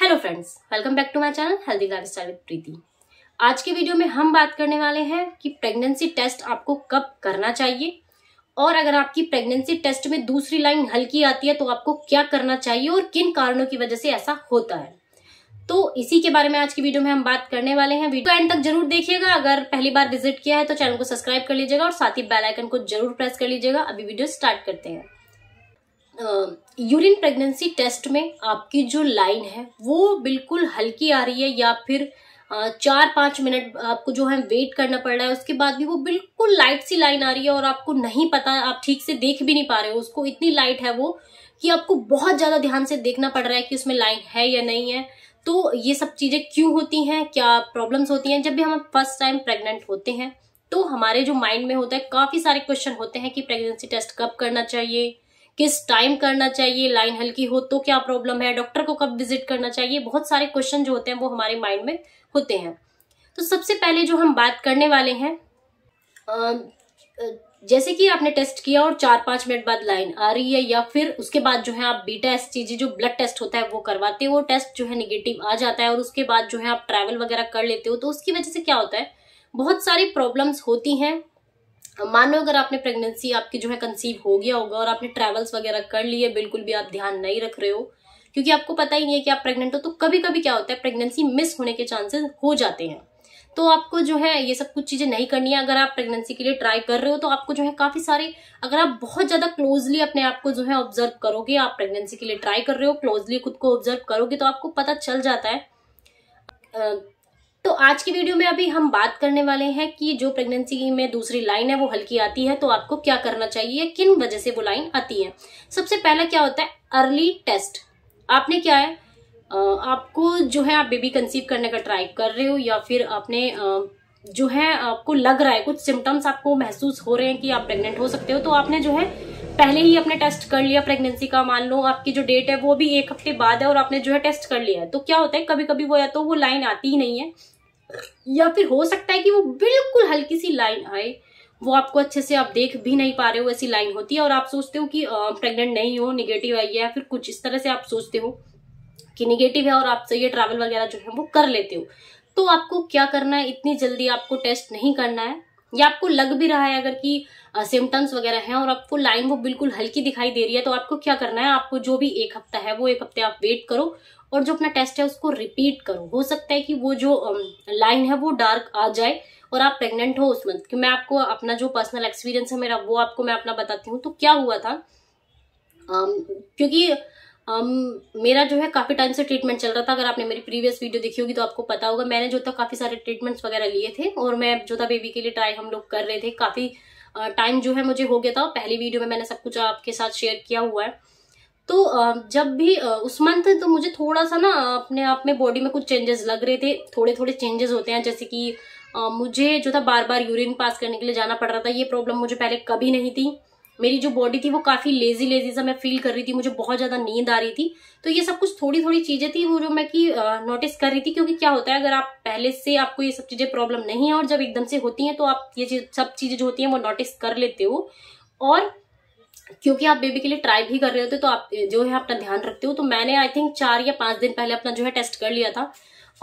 hello friends welcome back to my channel healthy lifestyle with Preeti आज के video में हम बात करने वाले हैं कि प्रेगनेंसी टेस्ट आपको कब करना चाहिए और अगर आपकी प्रेगनेंसी टेस्ट में दूसरी लाइन हल्की आती है तो आपको क्या करना चाहिए और किन कारणों की वजह से ऐसा होता है तो इसी के बारे में आज की वीडियो में हम बात करने वाले हैं वीडियो एंड तक जरूर देखिएगा अगर पहली बार विजिट किया है तो चैनल को सब्सक्राइब कर लीजिएगा और साथ ही बेलाइकन को जरूर प्रेस कर लीजिएगा अभी वीडियो स्टार्ट करते हैं यूरिन प्रेगनेंसी टेस्ट में आपकी जो लाइन है वो बिल्कुल हल्की आ रही है या फिर चार पाँच मिनट आपको जो है वेट करना पड़ रहा है उसके बाद भी वो बिल्कुल लाइट सी लाइन आ रही है और आपको नहीं पता आप ठीक से देख भी नहीं पा रहे हो उसको इतनी लाइट है वो कि आपको बहुत ज़्यादा ध्यान से देखना पड़ रहा है कि उसमें लाइन है या नहीं है तो ये सब चीज़ें क्यों होती हैं क्या प्रॉब्लम्स होती हैं जब भी हम फर्स्ट टाइम प्रेग्नेंट होते हैं तो हमारे जो माइंड में होता है काफ़ी सारे क्वेश्चन होते हैं कि प्रेगनेंसी टेस्ट कब करना चाहिए किस टाइम करना चाहिए लाइन हल्की हो तो क्या प्रॉब्लम है डॉक्टर को कब विजिट करना चाहिए बहुत सारे क्वेश्चन जो होते हैं वो हमारे माइंड में होते हैं तो सबसे पहले जो हम बात करने वाले हैं जैसे कि आपने टेस्ट किया और चार पाँच मिनट बाद लाइन आ रही है या फिर उसके बाद जो है आप बीटा एस जो ब्लड टेस्ट होता है वो करवाते हो टेस्ट जो है निगेटिव आ जाता है और उसके बाद जो है आप ट्रैवल वगैरह कर लेते हो तो उसकी वजह से क्या होता है बहुत सारी प्रॉब्लम्स होती हैं मानो अगर आपने प्रेगनेंसी आपकी जो है कंसीव हो गया होगा और आपने ट्रैवल्स वगैरह कर लिए बिल्कुल भी आप ध्यान नहीं रख रहे हो क्योंकि आपको पता ही नहीं है कि आप प्रेग्नेंट हो तो कभी कभी क्या होता है प्रेगनेंसी मिस होने के चांसेस हो जाते हैं तो आपको जो है ये सब कुछ चीज़ें नहीं करनी है अगर आप प्रेगनेंसी के लिए ट्राई कर रहे हो तो आपको जो है काफ़ी सारे अगर आप बहुत ज़्यादा क्लोजली अपने आप को जो है ऑब्जर्व करोगे आप प्रेगनेंसी के लिए ट्राई कर रहे हो क्लोजली खुद को ऑब्जर्व करोगे तो आपको पता चल जाता है तो आज की वीडियो में अभी हम बात करने वाले हैं कि जो प्रेगनेंसी में दूसरी लाइन है वो हल्की आती है तो आपको क्या करना चाहिए किन वजह से वो लाइन आती है सबसे पहला क्या होता है अर्ली टेस्ट आपने क्या है आपको जो है आप बेबी कंसीव करने का ट्राई कर रहे हो या फिर आपने जो है आपको लग रहा है कुछ सिम्टम्स आपको महसूस हो रहे हैं कि आप प्रेग्नेंट हो सकते हो तो आपने जो है पहले ही अपने टेस्ट कर लिया प्रेगनेंसी का मान लो आपकी जो डेट है वो भी एक हफ्ते बाद है और आपने जो है टेस्ट कर लिया है तो क्या होता है कभी कभी वो या तो वो लाइन आती ही नहीं है या फिर हो सकता है कि वो बिल्कुल हल्की सी लाइन आए वो आपको अच्छे से आप देख भी नहीं पा रहे हो ऐसी लाइन होती है और आप सोचते हो कि प्रेग्नेंट नहीं हो निगेटिव आई है या फिर कुछ इस तरह से आप सोचते हो कि निगेटिव है और आप ये ट्रैवल वगैरह जो है वो कर लेते हो तो आपको क्या करना है इतनी जल्दी आपको टेस्ट नहीं करना है या आपको लग भी रहा है अगर कि सिम्टम्स वगैरह हैं और आपको लाइन वो बिल्कुल हल्की दिखाई दे रही है तो आपको क्या करना है आपको जो भी एक हफ्ता है वो एक हफ्ते आप वेट करो और जो अपना टेस्ट है उसको रिपीट करो हो सकता है कि वो जो लाइन है वो डार्क आ जाए और आप प्रेग्नेंट हो उस मंथ क्योंकि मैं आपको अपना जो पर्सनल एक्सपीरियंस है मेरा वो आपको मैं अपना बताती हूँ तो क्या हुआ था um, क्योंकि um, मेरा जो है काफ़ी टाइम से ट्रीटमेंट चल रहा था अगर आपने मेरी प्रीवियस वीडियो देखी होगी तो आपको पता होगा मैंने जो था काफ़ी सारे ट्रीटमेंट्स वगैरह लिए थे और मैं जो था बेबी के लिए ट्राई हम लोग कर रहे थे काफ़ी टाइम जो है मुझे हो गया था पहली वीडियो में मैंने सब कुछ आपके साथ शेयर किया हुआ है तो जब भी उस मंथ तो मुझे थोड़ा सा ना अपने आप में बॉडी में कुछ चेंजेस लग रहे थे थोड़े थोड़े चेंजेस होते हैं जैसे कि मुझे जो था बार बार यूरिन पास करने के लिए जाना पड़ रहा था ये प्रॉब्लम मुझे पहले कभी नहीं थी मेरी जो बॉडी थी वो काफ़ी लेजी लेजी सा मैं फील कर रही थी मुझे बहुत ज़्यादा नींद आ रही थी तो ये सब कुछ थोड़ी थोड़ी चीज़ें थी वो जो मैं कि नोटिस कर रही थी क्योंकि क्या होता है अगर आप पहले से आपको ये सब चीज़ें प्रॉब्लम नहीं है और जब एकदम से होती हैं तो आप ये चीज सब चीज़ें जो होती हैं वो नोटिस कर लेते हो और क्योंकि आप बेबी के लिए ट्राई भी कर रहे होते तो आप जो है अपना ध्यान रखते हो तो मैंने आई थिंक चार या पाँच दिन पहले अपना जो है टेस्ट कर लिया था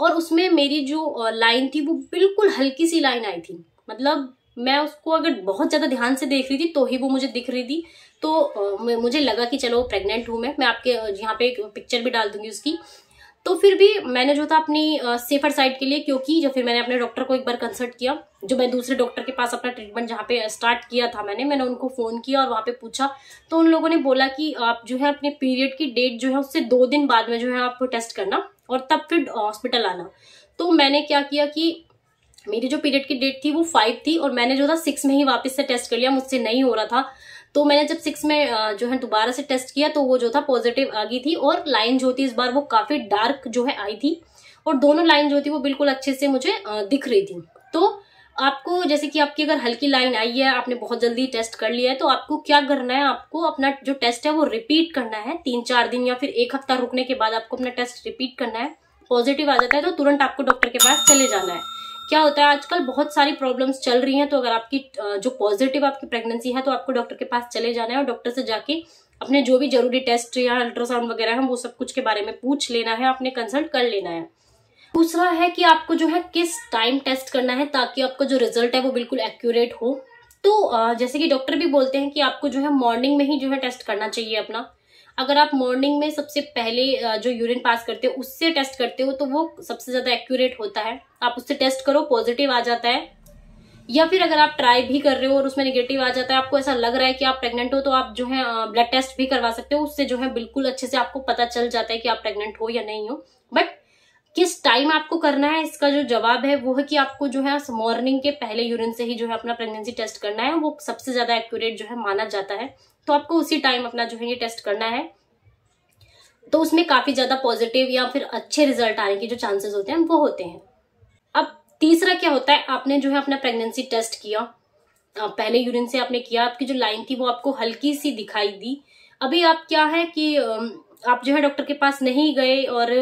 और उसमें मेरी जो लाइन थी वो बिल्कुल हल्की सी लाइन आई थी मतलब मैं उसको अगर बहुत ज़्यादा ध्यान से देख रही थी तो ही वो मुझे दिख रही थी तो मुझे लगा कि चलो प्रेग्नेंट हूँ मैं मैं आपके यहाँ पे पिक्चर भी डाल दूंगी उसकी तो फिर भी मैंने जो था अपनी सेफर साइड के लिए क्योंकि जब फिर मैंने अपने डॉक्टर को एक बार कंसल्ट किया जो मैं दूसरे डॉक्टर के पास अपना ट्रीटमेंट जहाँ पे स्टार्ट किया था मैंने मैंने उनको फ़ोन किया और वहाँ पे पूछा तो उन लोगों ने बोला कि आप जो है अपने पीरियड की डेट जो है उससे दो दिन बाद में जो है आपको टेस्ट करना और तब फिर हॉस्पिटल आना तो मैंने क्या किया कि मेरी जो पीरियड की डेट थी वो फाइव थी और मैंने जो था सिक्स में ही वापस से टेस्ट कर लिया मुझसे नहीं हो रहा था तो मैंने जब सिक्स में जो है दोबारा से टेस्ट किया तो वो जो था पॉजिटिव आ गई थी और लाइन जो थी इस बार वो काफ़ी डार्क जो है आई थी और दोनों लाइन जो थी वो बिल्कुल अच्छे से मुझे दिख रही थी तो आपको जैसे कि आपकी अगर हल्की लाइन आई है आपने बहुत जल्दी टेस्ट कर लिया है तो आपको क्या करना है आपको अपना जो टेस्ट है वो रिपीट करना है तीन चार दिन या फिर एक हफ्ता रुकने के बाद आपको अपना टेस्ट रिपीट करना है पॉजिटिव आ जाता है तो तुरंत आपको डॉक्टर के पास चले जाना है क्या होता है आजकल बहुत सारी प्रॉब्लम्स चल रही हैं तो अगर आपकी जो पॉजिटिव आपकी प्रेगनेंसी है तो आपको डॉक्टर के पास चले जाना है और डॉक्टर से जाके अपने जो भी जरूरी टेस्ट या अल्ट्रासाउंड वगैरह है वो सब कुछ के बारे में पूछ लेना है आपने कंसल्ट कर लेना है दूसरा है कि आपको जो है किस टाइम टेस्ट करना है ताकि आपका जो रिजल्ट है वो बिल्कुल एक्यूरेट हो तो जैसे कि डॉक्टर भी बोलते हैं कि आपको जो है मॉर्निंग में ही जो है टेस्ट करना चाहिए अपना अगर आप मॉर्निंग में सबसे पहले जो यूरिन पास करते हो उससे टेस्ट करते हो तो वो सबसे ज़्यादा एक्यूरेट होता है आप उससे टेस्ट करो पॉजिटिव आ जाता है या फिर अगर आप ट्राई भी कर रहे हो और उसमें नेगेटिव आ जाता है आपको ऐसा लग रहा है कि आप प्रेग्नेंट हो तो आप जो है ब्लड टेस्ट भी करवा सकते हो उससे जो है बिल्कुल अच्छे से आपको पता चल जाता है कि आप प्रेग्नेंट हो या नहीं हो बट किस टाइम आपको करना है इसका जो जवाब है वो है कि आपको जो है मॉर्निंग के पहले यूरिन से ही जो है अपना प्रेगनेंसी टेस्ट करना है वो सबसे ज्यादा एक्यूरेट जो है माना जाता है तो आपको उसी टाइम अपना जो है ये टेस्ट करना है तो उसमें काफी ज्यादा पॉजिटिव या फिर अच्छे रिजल्ट आने के जो चांसेस होते हैं वो होते हैं अब तीसरा क्या होता है आपने जो है अपना प्रेगनेंसी टेस्ट किया पहले यूरिन से आपने किया आपकी जो लाइन थी वो आपको हल्की सी दिखाई दी अभी आप क्या है कि आप जो है डॉक्टर के पास नहीं गए और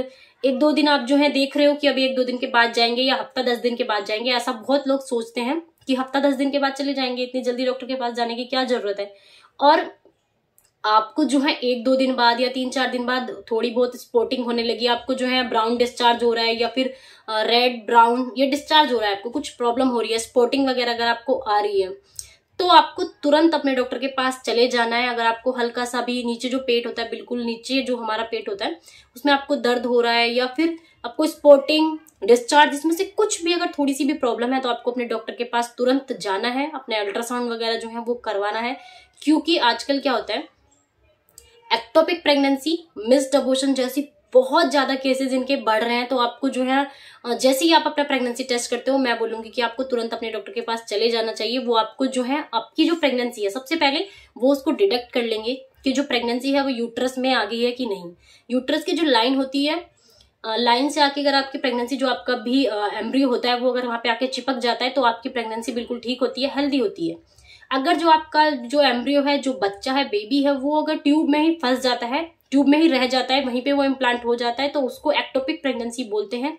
एक दो दिन आप जो है देख रहे हो कि अभी एक दो दिन के बाद जाएंगे या हफ्ता दस दिन के बाद जाएंगे ऐसा बहुत लोग सोचते हैं कि हफ्ता दस दिन के बाद चले जाएंगे इतनी जल्दी डॉक्टर के पास जाने की क्या जरूरत है और आपको जो है एक दो दिन बाद या तीन चार दिन बाद थोड़ी बहुत स्पोर्टिंग होने लगी आपको जो है ब्राउन डिस्चार्ज हो रहा है या फिर रेड ब्राउन ये डिस्चार्ज हो रहा है आपको कुछ प्रॉब्लम हो रही है स्पोर्टिंग वगैरह अगर आपको आ रही है तो आपको तुरंत अपने डॉक्टर के पास चले जाना है अगर आपको हल्का सा भी नीचे जो पेट होता है बिल्कुल नीचे जो हमारा पेट होता है उसमें आपको दर्द हो रहा है या फिर आपको स्पोर्टिंग डिस्चार्ज इसमें से कुछ भी अगर थोड़ी सी भी प्रॉब्लम है तो आपको अपने डॉक्टर के पास तुरंत जाना है अपने अल्ट्रासाउंड वगैरह जो है वो करवाना है क्योंकि आजकल क्या होता है एक्टोपिक प्रेगनेंसी मिस डबोशन जैसी बहुत ज़्यादा केसेस इनके बढ़ रहे हैं तो आपको जो है जैसे ही आप अपना प्रेगनेंसी टेस्ट करते हो मैं बोलूंगी कि आपको तुरंत अपने डॉक्टर के पास चले जाना चाहिए वो आपको जो है आपकी जो प्रेगनेंसी है सबसे पहले वो उसको डिटेक्ट कर लेंगे कि जो प्रेगनेंसी है वो यूट्रस में आ गई है कि नहीं यूट्रस की जो लाइन होती है लाइन से आके अगर आपकी प्रेगनेंसी जो आपका भी एम्ब्रियो होता है वो अगर वहाँ पे आके चिपक जाता है तो आपकी प्रेगनेंसी बिल्कुल ठीक होती है हेल्दी होती है अगर जो आपका जो एम्ब्रियो है जो बच्चा है बेबी है वो अगर ट्यूब में ही फंस जाता है ट्यूब में ही रह जाता है वहीं पे वो इम्प्लांट हो जाता है तो उसको एक्टोपिक प्रेगनेंसी बोलते हैं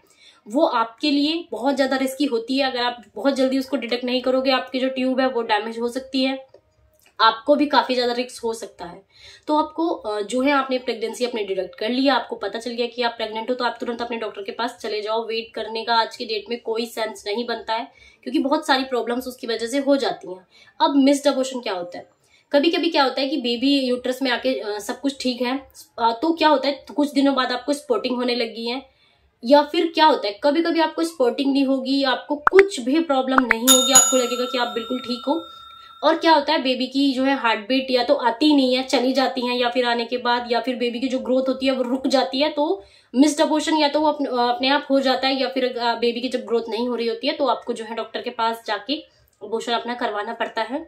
वो आपके लिए बहुत ज़्यादा रिस्की होती है अगर आप बहुत जल्दी उसको डिटेक्ट नहीं करोगे आपकी जो ट्यूब है वो डैमेज हो सकती है आपको भी काफ़ी ज़्यादा रिस्क हो सकता है तो आपको जो है आपने प्रेगनेंसी अपने डिटेक्ट कर लिया आपको पता चल गया कि आप प्रेग्नेंट हो तो आप तुरंत अपने डॉक्टर के पास चले जाओ वेट करने का आज के डेट में कोई सेंस नहीं बनता है क्योंकि बहुत सारी प्रॉब्लम्स उसकी वजह से हो जाती हैं अब मिस डबोशन क्या होता है कभी कभी क्या होता है कि बेबी यूट्रस में आके सब कुछ ठीक है तो क्या होता है कुछ दिनों बाद आपको स्पोर्टिंग होने लगी है या फिर क्या होता है कभी कभी आपको स्पोर्टिंग नहीं होगी आपको कुछ भी प्रॉब्लम नहीं होगी आपको लगेगा कि आप बिल्कुल ठीक हो और क्या होता है बेबी की जो है हार्ट बीट या तो आती नहीं है चली जाती है या फिर आने के बाद या फिर बेबी की जो ग्रोथ होती है वो रुक जाती है तो मिस्ड अपोशन या तो वो अपने आप हो जाता है या फिर बेबी की जब ग्रोथ नहीं हो रही होती है तो आपको जो है डॉक्टर के पास जाके अबोशन अपना करवाना पड़ता है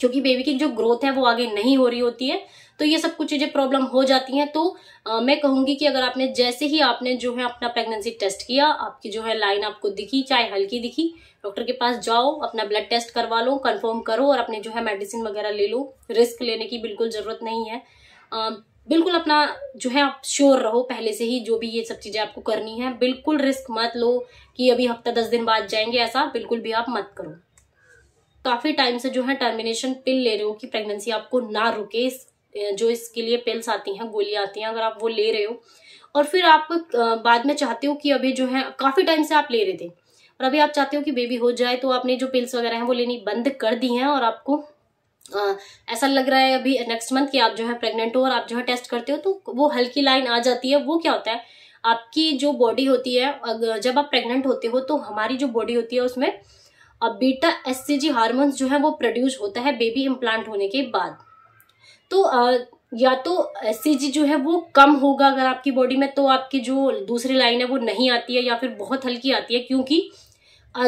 क्योंकि बेबी की जो ग्रोथ है वो आगे नहीं हो रही होती है तो ये सब कुछ चीज़ें प्रॉब्लम हो जाती हैं तो आ, मैं कहूंगी कि अगर आपने जैसे ही आपने जो है अपना प्रेगनेंसी टेस्ट किया आपकी जो है लाइन आपको दिखी चाहे हल्की दिखी डॉक्टर के पास जाओ अपना ब्लड टेस्ट करवा लो कंफर्म करो और अपने जो है मेडिसिन वगैरह ले लो रिस्क लेने की बिल्कुल ज़रूरत नहीं है आ, बिल्कुल अपना जो है आप श्योर रहो पहले से ही जो भी ये सब चीज़ें आपको करनी है बिल्कुल रिस्क मत लो कि अभी हफ्ता दस दिन बाद जाएंगे ऐसा बिल्कुल भी आप मत करो काफ़ी टाइम से जो है टर्मिनेशन पिल ले रहे हो कि प्रेगनेंसी आपको ना रुके इस जो इसके लिए पिल्स आती हैं गोलियां आती हैं अगर आप वो ले रहे हो और फिर आप बाद में चाहते हो कि अभी जो है काफ़ी टाइम से आप ले रहे थे और अभी आप चाहते हो कि बेबी हो जाए तो आपने जो पिल्स वगैरह हैं वो लेनी बंद कर दी हैं और आपको आ, ऐसा लग रहा है अभी नेक्स्ट मंथ कि आप जो है प्रेग्नेंट हो और आप जो है टेस्ट करते हो तो वो हल्की लाइन आ जाती है वो क्या होता है आपकी जो बॉडी होती है जब आप प्रेग्नेंट होते हो तो हमारी जो बॉडी होती है उसमें अब बीटा एससीजी हार्मोन्स जो है वो प्रोड्यूस होता है बेबी इम्प्लांट होने के बाद तो आ, या तो एस जो है वो कम होगा अगर आपकी बॉडी में तो आपकी जो दूसरी लाइन है वो नहीं आती है या फिर बहुत हल्की आती है क्योंकि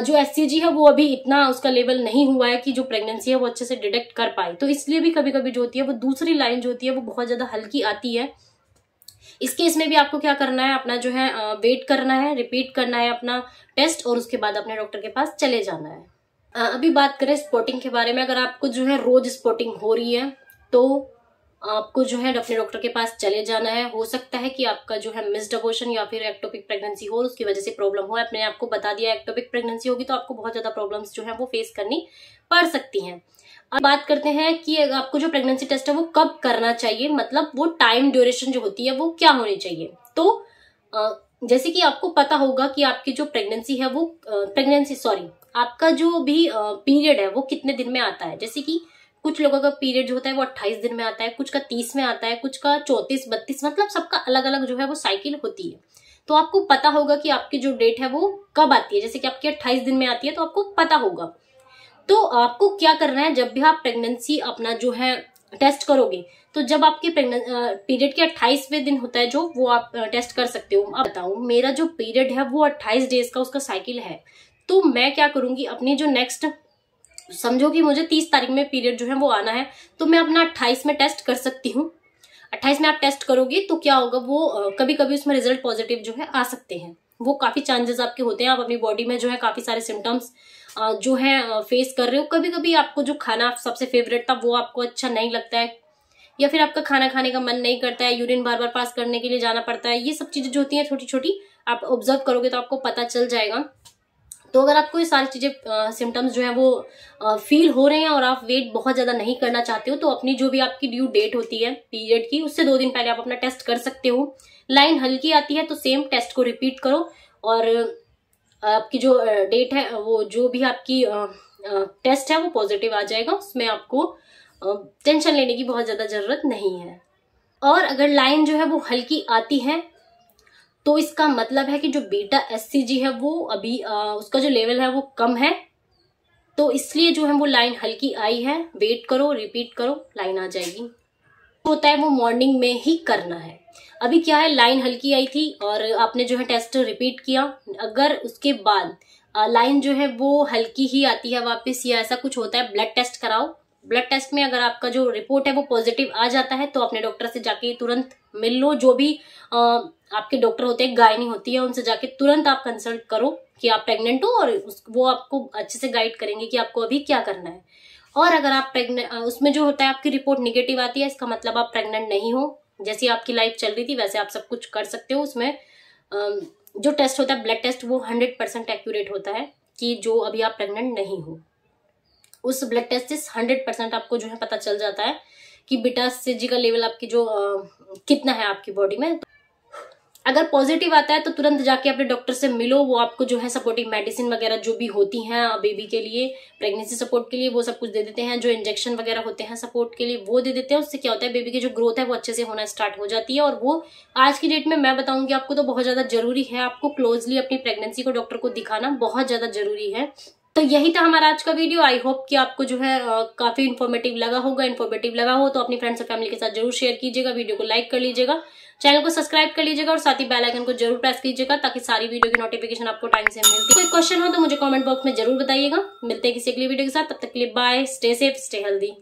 जो एस है वो अभी इतना उसका लेवल नहीं हुआ है कि जो प्रेगनेंसी है वो अच्छे से डिटेक्ट कर पाए तो इसलिए भी कभी कभी जो होती है वो दूसरी लाइन जो होती है वो बहुत ज़्यादा हल्की आती है इस केस में भी आपको क्या करना है अपना जो है वेट करना है रिपीट करना है अपना टेस्ट और उसके बाद अपने डॉक्टर के पास चले जाना है अभी बात करें स्पोर्टिंग के बारे में अगर आपको जो है रोज स्पोर्टिंग हो रही है तो आपको जो है अपने डॉक्टर के पास चले जाना है हो सकता है कि आपका जो है मिस्ड अबोशन या फिर एक्टोपिक प्रेगनेंसी हो उसकी वजह से प्रॉब्लम हो आपने आपको बता दिया एक्टोपिक प्रेगनेंसी होगी तो आपको बहुत ज़्यादा प्रॉब्लम्स जो है वो फेस करनी पड़ सकती हैं अब बात करते हैं कि आपको जो प्रेगनेंसी टेस्ट है वो कब करना चाहिए मतलब वो टाइम ड्यूरेशन जो होती है वो क्या होनी चाहिए तो जैसे कि आपको पता होगा कि आपकी जो प्रेगनेंसी है वो प्रेगनेंसी सॉरी आपका जो भी पीरियड है वो कितने दिन में आता है जैसे कि कुछ लोगों का पीरियड जो होता है वो 28 दिन में आता है कुछ का 30 में आता है कुछ का 34 बत्तीस मतलब सबका अलग अलग जो है वो साइकिल होती है तो आपको पता होगा कि आपकी जो डेट है वो कब आती है जैसे कि आपकी 28 दिन में आती है तो आपको पता होगा तो आपको क्या करना है जब भी आप प्रेगनेंसी अपना जो है टेस्ट करोगे तो जब आपके पीरियड के अट्ठाईसवें दिन होता है जो वो आप टेस्ट कर सकते हो अब बताऊँ मेरा जो पीरियड है वो अट्ठाईस डेज का उसका साइकिल है तो मैं क्या करूँगी अपनी जो नेक्स्ट समझो कि मुझे तीस तारीख में पीरियड जो है वो आना है तो मैं अपना अट्ठाईस में टेस्ट कर सकती हूँ अट्ठाईस में आप टेस्ट करोगे तो क्या होगा वो कभी कभी उसमें रिजल्ट पॉजिटिव जो है आ सकते हैं वो काफ़ी चांसेस आपके होते हैं आप अपनी बॉडी में जो है काफ़ी सारे सिम्टम्स जो है फेस कर रहे हो कभी कभी आपको जो खाना सबसे फेवरेट था वो आपको अच्छा नहीं लगता है या फिर आपका खाना खाने का मन नहीं करता है यूरिन बार बार पास करने के लिए जाना पड़ता है ये सब चीज़ें जो होती हैं छोटी छोटी आप ऑब्जर्व करोगे तो आपको पता चल जाएगा तो अगर आपको ये सारी चीज़ें सिम्टम्स जो है वो फील हो रहे हैं और आप वेट बहुत ज़्यादा नहीं करना चाहते हो तो अपनी जो भी आपकी ड्यू डेट होती है पीरियड की उससे दो दिन पहले आप अपना टेस्ट कर सकते हो लाइन हल्की आती है तो सेम टेस्ट को रिपीट करो और आपकी जो डेट है वो जो भी आपकी टेस्ट है वो पॉजिटिव आ जाएगा उसमें आपको टेंशन लेने की बहुत ज़्यादा ज़रूरत नहीं है और अगर लाइन जो है वो हल्की आती है तो इसका मतलब है कि जो बीटा एस है वो अभी आ, उसका जो लेवल है वो कम है तो इसलिए जो है वो लाइन हल्की आई है वेट करो रिपीट करो लाइन आ जाएगी होता है वो मॉर्निंग में ही करना है अभी क्या है लाइन हल्की आई थी और आपने जो है टेस्ट रिपीट किया अगर उसके बाद लाइन जो है वो हल्की ही आती है वापस या ऐसा कुछ होता है ब्लड टेस्ट कराओ ब्लड टेस्ट में अगर आपका जो रिपोर्ट है वो पॉजिटिव आ जाता है तो अपने डॉक्टर से जाके तुरंत मिल लो जो भी आ, आपके डॉक्टर होते हैं गायनी होती है उनसे जाके तुरंत आप कंसल्ट करो कि आप प्रेग्नेंट हो और उस वो आपको अच्छे से गाइड करेंगे कि आपको अभी क्या करना है और अगर आप प्रेग्नेंट उसमें जो होता है आपकी रिपोर्ट निगेटिव आती है इसका मतलब आप प्रेग्नेंट नहीं हो जैसी आपकी लाइफ चल रही थी वैसे आप सब कुछ कर सकते हो उसमें जो टेस्ट होता है ब्लड टेस्ट वो हंड्रेड परसेंट एक्यूरेट होता है कि जो अभी आप प्रेग्नेंट नहीं हो उस ब्लड टेस्ट से हंड्रेड परसेंट आपको जो है पता चल जाता है कि बिटा सीजी का लेवल आपकी जो आ, कितना है आपकी बॉडी में तो अगर पॉजिटिव आता है तो तुरंत जाके अपने डॉक्टर से मिलो वो आपको जो है सपोर्टिव मेडिसिन वगैरह जो भी होती हैं बेबी के लिए प्रेगनेंसी सपोर्ट के लिए वो सब कुछ दे देते हैं जो इंजेक्शन वगैरह होते हैं सपोर्ट के लिए वो दे देते हैं उससे क्या होता है बेबी की जो ग्रोथ है वो अच्छे से होना स्टार्ट हो जाती है और वो आज की डेट में मैं बताऊंगी आपको तो बहुत ज़्यादा जरूरी है आपको क्लोजली अपनी प्रेगनेंसी को डॉक्टर को दिखाना बहुत ज़्यादा जरूरी है तो यही था हमारा आज का वीडियो आई होप कि आपको जो है आ, काफी इन्फॉर्मेटिव लगा होगा इन्फॉर्मेटिव लगा हो तो अपनी फ्रेंड्स और फैमिली के साथ जरूर शेयर कीजिएगा वीडियो को लाइक कर लीजिएगा चैनल को सब्सक्राइब कर लीजिएगा और साथ ही बेल आइकन को जरूर प्रेस कीजिएगा ताकि सारी वीडियो की नोटिफिकेशन आपको टाइम से मिलती कोई क्वेश्चन हो तो मुझे कमेंट बॉक्स में जरूर बताइएगा मिलते हैं किसी अगली वीडियो के साथ तब तक के लिए bye stay safe stay healthy